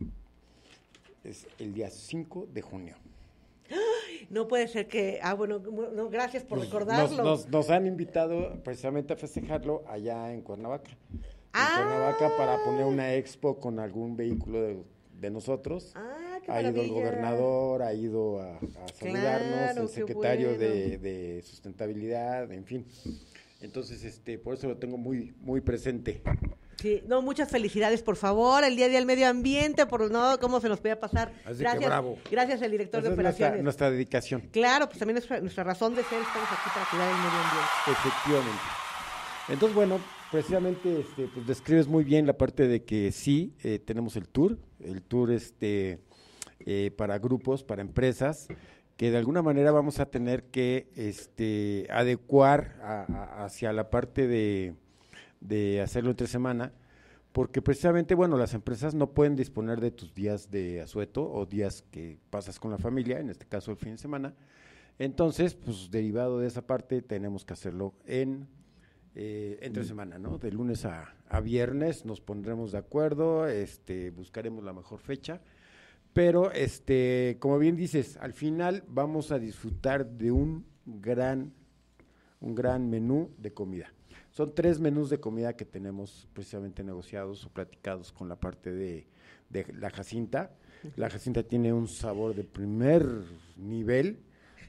Es el día 5 de junio. No puede ser que. Ah, bueno, gracias por recordarlo. Nos, han invitado precisamente a festejarlo allá en Cuernavaca. Ah. Cuernavaca para poner una expo con algún vehículo de, nosotros. Ah, ha ido el gobernador, ha ido a, saludarnos, el secretario de, sustentabilidad, en fin. Entonces, este, por eso lo tengo muy, muy presente. Sí, no, muchas felicidades, por favor, el Día del Medio Ambiente, por no, cómo se nos podía pasar. Así gracias, que bravo. Gracias al director de operaciones. Nuestra, nuestra, dedicación. Claro, pues también es nuestra razón de ser, estamos aquí para cuidar el medio ambiente. Efectivamente. Entonces, bueno, precisamente este, pues, describes muy bien la parte de que sí, eh, tenemos el tour, el tour este, eh, para grupos, para empresas, que de alguna manera vamos a tener que este, adecuar hacia la parte de de hacerlo entre semana, porque precisamente, bueno, las empresas no pueden disponer de tus días de asueto o días que pasas con la familia, en este caso el fin de semana. Entonces, pues derivado de esa parte, tenemos que hacerlo en eh, entre mm. semana, ¿no? De lunes a, a, viernes nos pondremos de acuerdo, este, buscaremos la mejor fecha. Pero, este, como bien dices, al final vamos a disfrutar de un gran, un gran menú de comida. Son tres menús de comida que tenemos precisamente negociados o platicados con la parte de, la Jacinta. La Jacinta tiene un sabor de primer nivel.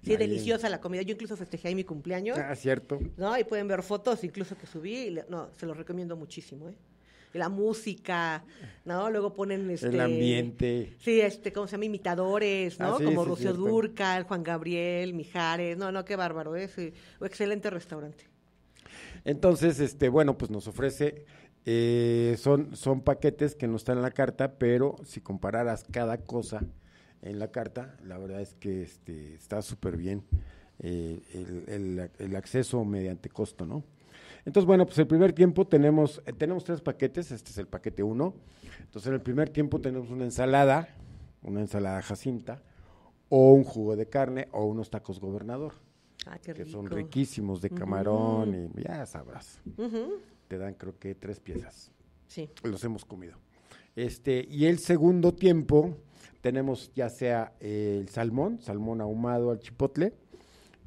Sí, deliciosa la comida. Yo incluso festejé ahí mi cumpleaños. Ah, cierto. ¿no? Y pueden ver fotos incluso que subí. no, se los recomiendo muchísimo, ¿eh? La música, ¿no? Luego ponen este... El ambiente. Sí, este, ¿cómo se llama? Imitadores, ¿no? Ah, Como sí, Rocío el Juan Gabriel, Mijares. No, no, qué bárbaro, ¿eh? Un excelente restaurante. Entonces, este, bueno, pues nos ofrece, eh, son, paquetes que no están en la carta, pero si compararas cada cosa en la carta, la verdad es que este, está súper bien eh, el, acceso mediante costo, ¿no? Entonces, bueno, pues el primer tiempo tenemos, eh, tenemos tres paquetes, este es el paquete uno. Entonces, en el primer tiempo tenemos una ensalada, una ensalada jacinta, o un jugo de carne, o unos tacos gobernador. Ah, que son riquísimos de camarón y ya sabrás. Te dan creo que tres piezas. Sí. Los hemos comido. Este, y el segundo tiempo tenemos ya sea eh, el salmón, salmón ahumado al chipotle,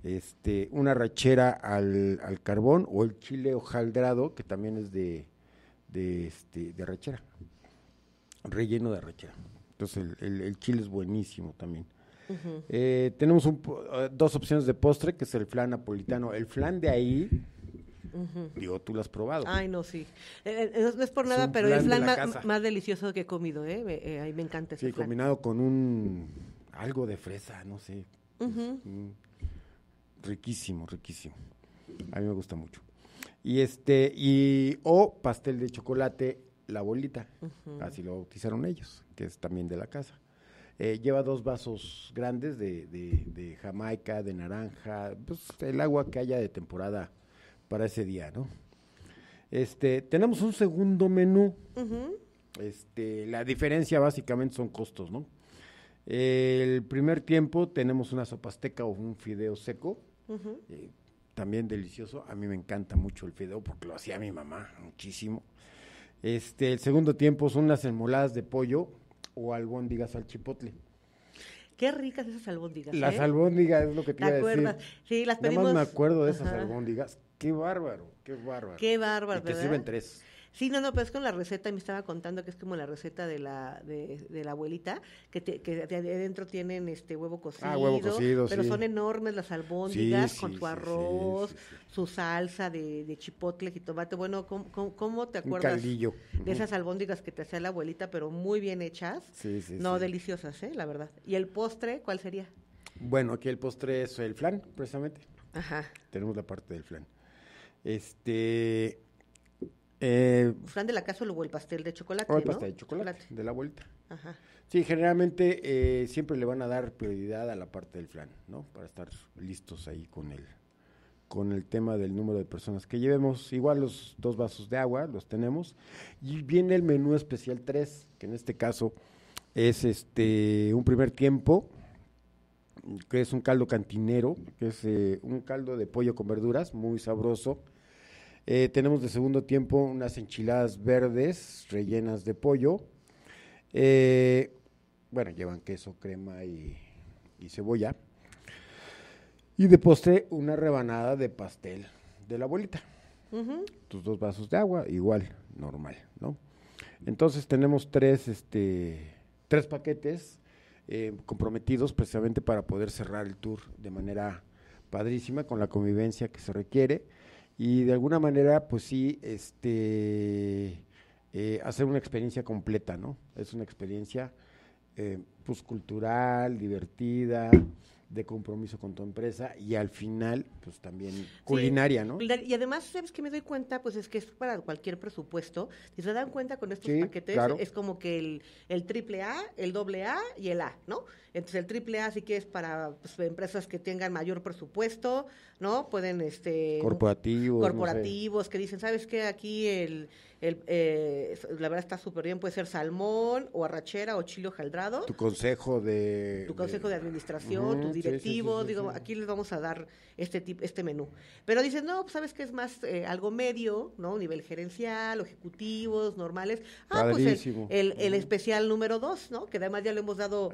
este, una rachera al, carbón o el chile hojaldrado, que también es de, de, este, rachera, relleno de rachera. Entonces el chile es buenísimo también. Eh, tenemos eh, dos opciones de postre, que es el flan napolitano. El flan de ahí, digo, tú lo has probado. Ay, no, sí. Eh, no es por nada, es pero el flan más, delicioso que he comido, ¿eh? ahí me encanta ese sí, combinado con un algo de fresa, no sé. riquísimo, riquísimo. A mí me gusta mucho. Y este, y o pastel de chocolate, la bolita, así lo bautizaron ellos, que es también de la casa. Eh, lleva dos vasos grandes de, jamaica, de naranja, pues, el agua que haya de temporada para ese día, ¿no? Este, tenemos un segundo menú. Este, la diferencia básicamente son costos, ¿no? El primer tiempo tenemos una sopa azteca o un fideo seco, eh, también delicioso. A mí me encanta mucho el fideo porque lo hacía mi mamá muchísimo. Este, el segundo tiempo son las enmoladas de pollo o albóndigas al chipotle. Qué ricas esas albóndigas. Las ¿eh? albóndigas es lo que te, iba a decir. Sí, las pedimos. más me acuerdo de esas albóndigas. Qué bárbaro, qué bárbaro. Qué bárbaro, y te sirven tres. Sí, no, no, pero es con la receta, me estaba contando que es como la receta de la, de, la abuelita, que, adentro tienen este huevo ah, cocido. Pero son enormes las albóndigas con su arroz, su salsa de, de chipotle, tomate. Bueno, ¿cómo, te acuerdas? De esas albóndigas que te hacía la abuelita, pero muy bien hechas. Sí, sí, No, deliciosas, ¿eh? La verdad. ¿Y el postre, cuál sería? Bueno, aquí el postre es el flan, precisamente. Ajá. Tenemos la parte del flan. Este, eh, ¿Flan de la casa o el pastel de chocolate? O el pastel de chocolate, de la vuelta. Ajá. Sí, generalmente eh, siempre le van a dar prioridad a la parte del flan, ¿no? Para estar listos ahí con el, con el tema del número de personas que llevemos. Igual los dos vasos de agua los tenemos. Y viene el menú especial 3, que en este caso es este un primer tiempo, que es un caldo cantinero, que es eh, un caldo de pollo con verduras, muy sabroso eh, tenemos de segundo tiempo unas enchiladas verdes rellenas de pollo. Eh, bueno, llevan queso, crema y, cebolla. Y de postre, una rebanada de pastel de la abuelita. Tus dos vasos de agua, igual, normal, ¿no? Entonces tenemos tres, este, tres paquetes eh, comprometidos precisamente para poder cerrar el tour de manera padrísima con la convivencia que se requiere y de alguna manera, pues sí, este, eh, hacer una experiencia completa, ¿no? Es una experiencia, eh, pues cultural, divertida, de compromiso con tu empresa y al final, pues también culinaria, ¿no? Y además, ¿sabes que me doy cuenta? Pues es que es para cualquier presupuesto. Si se dan cuenta con estos paquetes, es como que el, triple A, el doble A y el A, ¿no? Entonces el triple A sí que es para pues, empresas que tengan mayor presupuesto, ¿no? Pueden, este... Corporativos. Corporativos que dicen, ¿sabes qué? Aquí el el, eh, la verdad está súper bien, puede ser salmón o arrachera o chilo jaldrado. Tu consejo de... Tu consejo de, administración, tu directivo, digo, aquí les vamos a dar este, tip, este menú. Pero dicen no, pues, sabes que es más eh, algo medio, ¿no? Nivel gerencial, ejecutivos, normales. Ah, pues el, el, especial número dos, ¿no? Que además ya lo hemos dado...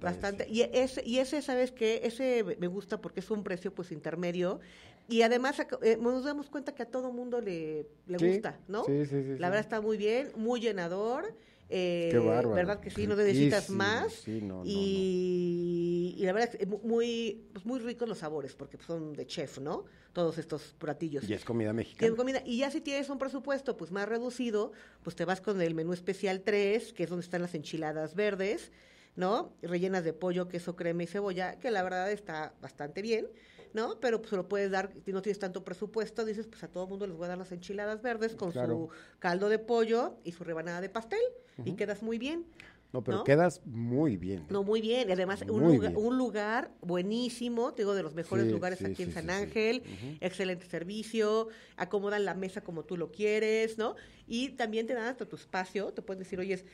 Bastante. Y, ese, y ese, ¿sabes que Ese me gusta porque es un precio pues intermedio y además eh, nos damos cuenta que a todo mundo le, gusta, ¿no? Sí, sí, sí. La verdad está muy bien, muy llenador. Eh, Qué ¿Verdad que sí? No necesitas más. Sí, no, y, no, y la verdad es muy, pues muy ricos los sabores, porque pues, son de chef, ¿no? Todos estos platillos. Y es comida mexicana. Y, comida, y ya si tienes un presupuesto pues más reducido, pues te vas con el menú especial 3, que es donde están las enchiladas verdes, ¿no? Rellenas de pollo, queso, crema y cebolla, que la verdad está bastante bien. ¿no? Pero pues lo puedes dar, si no tienes tanto presupuesto, dices, pues a todo mundo les voy a dar las enchiladas verdes con su caldo de pollo y su rebanada de pastel y quedas muy bien. No, pero quedas muy bien. No, muy bien. y Además, un lugar, buenísimo, te digo, de los mejores lugares aquí en San Ángel, excelente servicio, acomodan la mesa como tú lo quieres, ¿no? Y también te dan hasta tu espacio, te pueden decir, oye,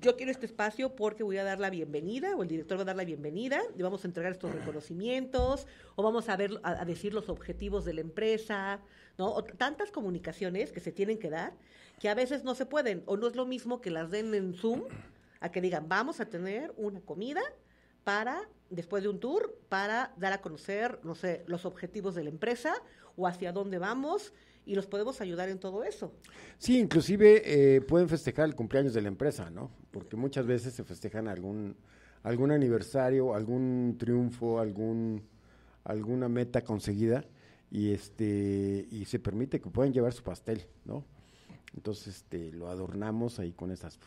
yo quiero este espacio porque voy a dar la bienvenida o el director va a dar la bienvenida y vamos a entregar estos reconocimientos o vamos a ver a, decir los objetivos de la empresa, ¿no? tantas comunicaciones que se tienen que dar que a veces no se pueden o no es lo mismo que las den en Zoom a que digan, vamos a tener una comida para después de un tour para dar a conocer, no sé, los objetivos de la empresa o hacia dónde vamos y los podemos ayudar en todo eso. Sí, inclusive eh, pueden festejar el cumpleaños de la empresa, ¿no? Porque muchas veces se festejan algún, algún aniversario, algún triunfo, algún, alguna meta conseguida y este y se permite que puedan llevar su pastel, ¿no? Entonces este lo adornamos ahí con esas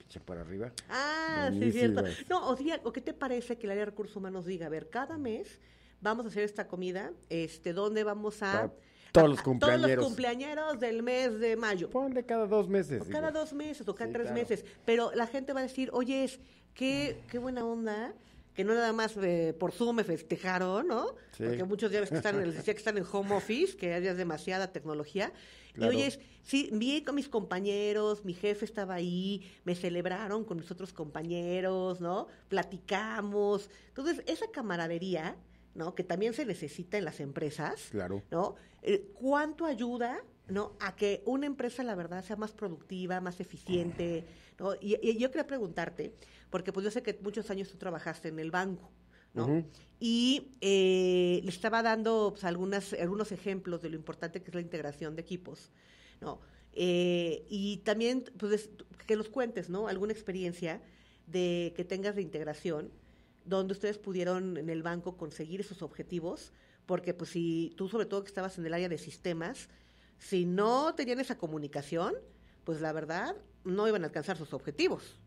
estas para arriba. Ah, sí, cierto. No, o, o qué te parece que el área de recursos humanos diga, a ver, cada mes vamos a hacer esta comida, este, donde vamos a Todos los cumpleañeros. Todos los cumpleañeros del mes de mayo. Ponle cada dos meses. cada dos meses o cada tres meses. Pero la gente va a decir, oye, es, qué, buena onda que no nada más eh, por Zoom me festejaron, ¿no? Porque muchos ya que están, que están en home office, que había demasiada tecnología. Y oye, sí, vi con mis compañeros, mi jefe estaba ahí, me celebraron con mis otros compañeros, ¿no? Platicamos. Entonces, esa camaradería ¿no? Que también se necesita en las empresas. Claro. ¿No? Eh, ¿Cuánto ayuda ¿no? A que una empresa, la verdad, sea más productiva, más eficiente, ¿no? Y, yo quería preguntarte, porque pues yo sé que muchos años tú trabajaste en el banco, ¿no? Y eh, le estaba dando pues, algunas, algunos ejemplos de lo importante que es la integración de equipos, ¿no? Eh, y también, pues, que nos cuentes, ¿no? Alguna experiencia de que tengas de integración donde ustedes pudieron en el banco conseguir esos objetivos, porque pues si tú sobre todo que estabas en el área de sistemas, si no tenían esa comunicación, pues la verdad no iban a alcanzar sus objetivos.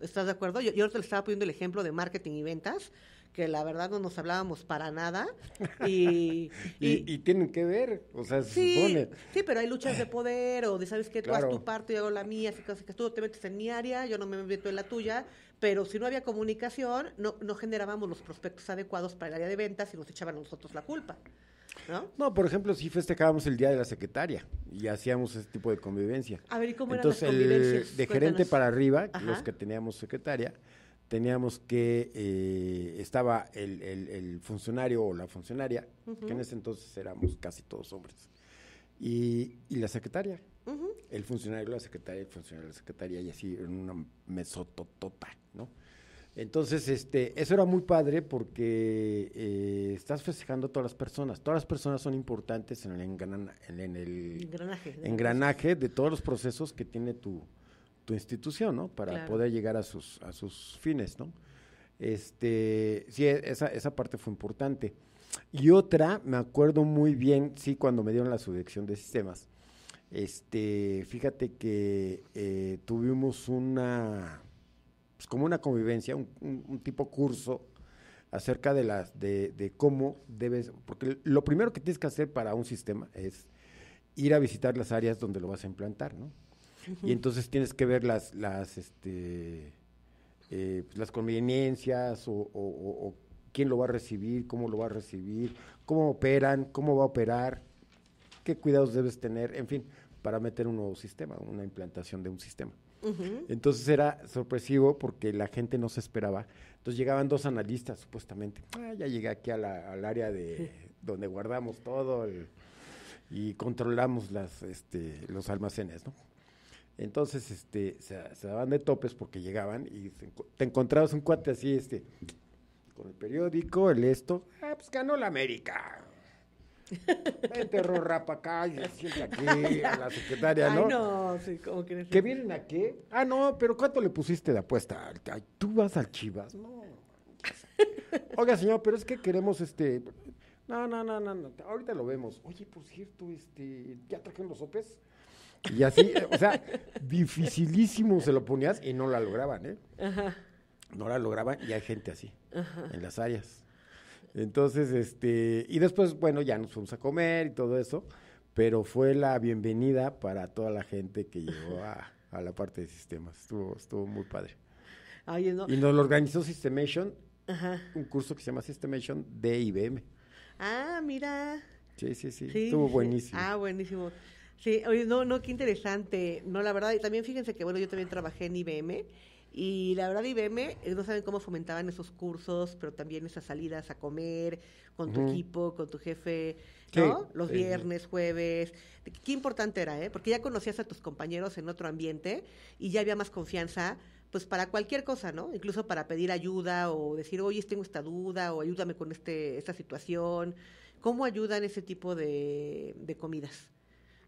¿Estás de acuerdo? Yo, yo te estaba poniendo el ejemplo de marketing y ventas, que la verdad no nos hablábamos para nada. Y, y, tienen que ver, o sea, sí, Sí, pero hay luchas de poder, o de sabes que tú haces tu parte, yo hago la mía, así que tú te metes en mi área, yo no me meto en la tuya, pero si no había comunicación, no, no generábamos los prospectos adecuados para el área de ventas y nos echaban a nosotros la culpa. ¿No? ¿no? por ejemplo, si festejábamos el Día de la Secretaria y hacíamos ese tipo de convivencia. A ver, ¿y cómo Entonces, de gerente para arriba, los que teníamos secretaria, teníamos que, eh, estaba el, funcionario o la funcionaria, que en ese entonces éramos casi todos hombres, y, y la secretaria. El funcionario, la secretaria, el funcionario, de la secretaria, y así en una mesototota, ¿no? Entonces, este, eso era muy padre porque eh, estás festejando a todas las personas. Todas las personas son importantes en el, en el engranaje, de, todos los procesos que tiene tu, institución, ¿no? Para poder llegar a sus, a sus fines, ¿no? Este, sí, e, esa, esa parte fue importante. Y otra, me acuerdo muy bien, sí, cuando me dieron la subdirección de sistemas, este, fíjate que eh, tuvimos una, pues, como una convivencia, un, tipo curso acerca de las, de, cómo debes, porque lo primero que tienes que hacer para un sistema es ir a visitar las áreas donde lo vas a implantar, ¿no? Y entonces tienes que ver las, las, este, eh, pues, las conveniencias o, quién lo va a recibir, cómo lo va a recibir, cómo operan, cómo va a operar, qué cuidados debes tener, en fin, para meter un nuevo sistema, una implantación de un sistema. Entonces era sorpresivo porque la gente no se esperaba. Entonces llegaban dos analistas, supuestamente. Ah, ya llegué aquí al área de donde guardamos todo y controlamos este, los almacenes, ¿no? Entonces este, se, daban de topes porque llegaban y te encontrabas un cuate así, este, con el periódico, el esto. Ah, pues ganó la América. Vente, Rorra, para aquí, a la secretaria, ¿no? no, sí, ¿cómo ¿Que vienen a qué? Ah, no, pero ¿cuánto le pusiste de apuesta? ¿Tú vas al Chivas? No. Oiga, señor, pero es que queremos este... No, no, no, no, no, ahorita lo vemos. Oye, por cierto, este, ¿ya trajeron los sopes? Y así, o sea, dificilísimo se lo ponías y no la lograban, ¿eh? Ajá. No la lograban y hay gente así, en las áreas. Entonces, este, y después, bueno, ya nos fuimos a comer y todo eso, pero fue la bienvenida para toda la gente que llegó a, la parte de sistemas. Estuvo, estuvo muy padre. Y nos lo organizó Systemation, un curso que se llama Systemation de IBM. Ah, mira. Sí, sí, sí, estuvo buenísimo. Ah, buenísimo. Sí, oye, no, no, qué interesante. No, la verdad, y también fíjense que, bueno, yo también trabajé en IBM y la verdad, IBM, eh, no saben cómo fomentaban esos cursos, pero también esas salidas a comer con tu equipo, con tu jefe, ¿no? Los viernes, jueves. Qué importante era, ¿eh? Porque ya conocías a tus compañeros en otro ambiente y ya había más confianza pues para cualquier cosa, ¿no? Incluso para pedir ayuda o decir, oye, tengo esta duda o ayúdame con este, esta situación. ¿Cómo ayudan ese tipo de, de comidas?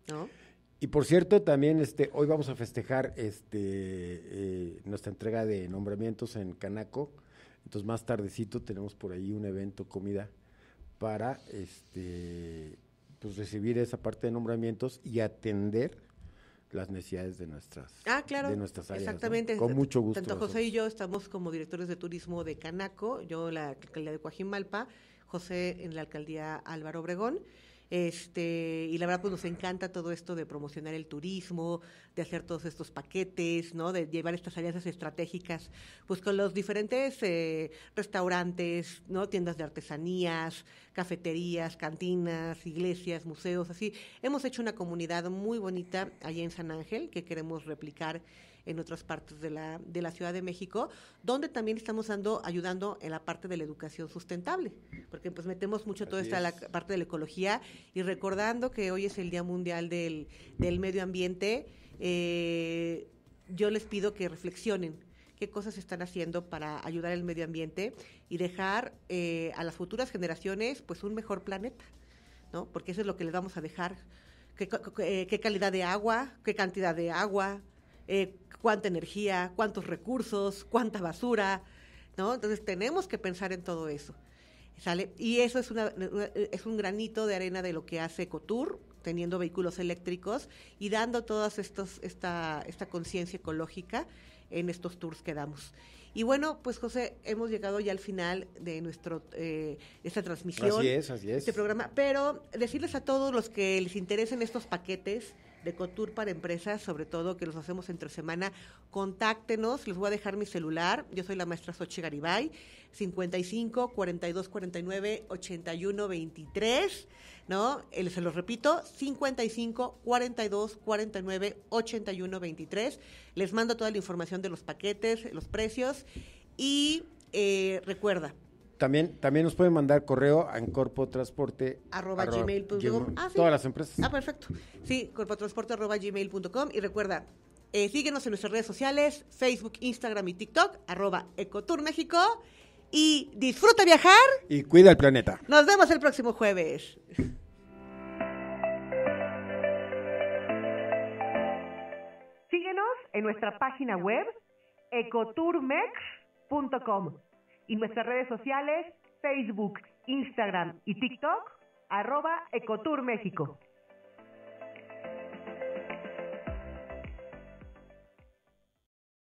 ¿No? Y por cierto, también este, hoy vamos a festejar este, eh, nuestra entrega de nombramientos en Canaco. Entonces, más tardecito tenemos por ahí un evento, comida, para este, pues, recibir esa parte de nombramientos y atender las necesidades de nuestras, ah, claro, áreas. Exactamente. Con mucho gusto. Tanto José y yo estamos como directores de turismo de Canaco, yo la alcaldía de Coajimalpa, José en la alcaldía Álvaro Obregón. Este, y la verdad, pues nos encanta todo esto de promocionar el turismo, de hacer todos estos paquetes, ¿no? De llevar estas alianzas estratégicas, pues con los diferentes eh, restaurantes, ¿no? Tiendas de artesanías, cafeterías, cantinas, iglesias, museos, así. Hemos hecho una comunidad muy bonita allá en San Ángel que queremos replicar en otras partes de la, Ciudad de México, donde también estamos dando, ayudando en la parte de la educación sustentable, porque pues metemos mucho toda esta la parte de la ecología y recordando que hoy es el Día Mundial del, Medio Ambiente, eh, yo les pido que reflexionen qué cosas están haciendo para ayudar al medio ambiente y dejar eh, a las futuras generaciones pues un mejor planeta, ¿no? Porque eso es lo que les vamos a dejar. qué eh, calidad de agua? ¿Qué cantidad de agua? Eh, cuánta energía, cuántos recursos, cuánta basura, ¿no? Entonces tenemos que pensar en todo eso. ¿sale? Y eso es, es un granito de arena de lo que hace Ecotour, teniendo vehículos eléctricos y dando toda esta, esta conciencia ecológica en estos tours que damos. Y bueno, pues José, hemos llegado ya al final de nuestro eh, esta transmisión, así este programa. Pero decirles a todos los que les interesen estos paquetes, de Cotur para empresas, sobre todo que los hacemos entre semana, contáctenos, les voy a dejar mi celular, yo soy la maestra Sochi Garibay, 55 42 49 81 23, ¿no? Eh, se los repito, 55 42 49 81 23. Les mando toda la información de los paquetes, los precios y eh, recuerda, también, también nos pueden mandar correo a corpotransporte arroba, ah, Todas las empresas. Ah, perfecto. Sí, corpotransporte gmail.com. Y recuerda, eh, síguenos en nuestras redes sociales, Facebook, Instagram y TikTok, arroba Ecotour México. Y disfruta viajar. Y cuida el planeta. Nos vemos el próximo jueves. Síguenos en nuestra página web, ecotourmex.com y nuestras redes sociales, Facebook, Instagram y TikTok, arroba Ecotour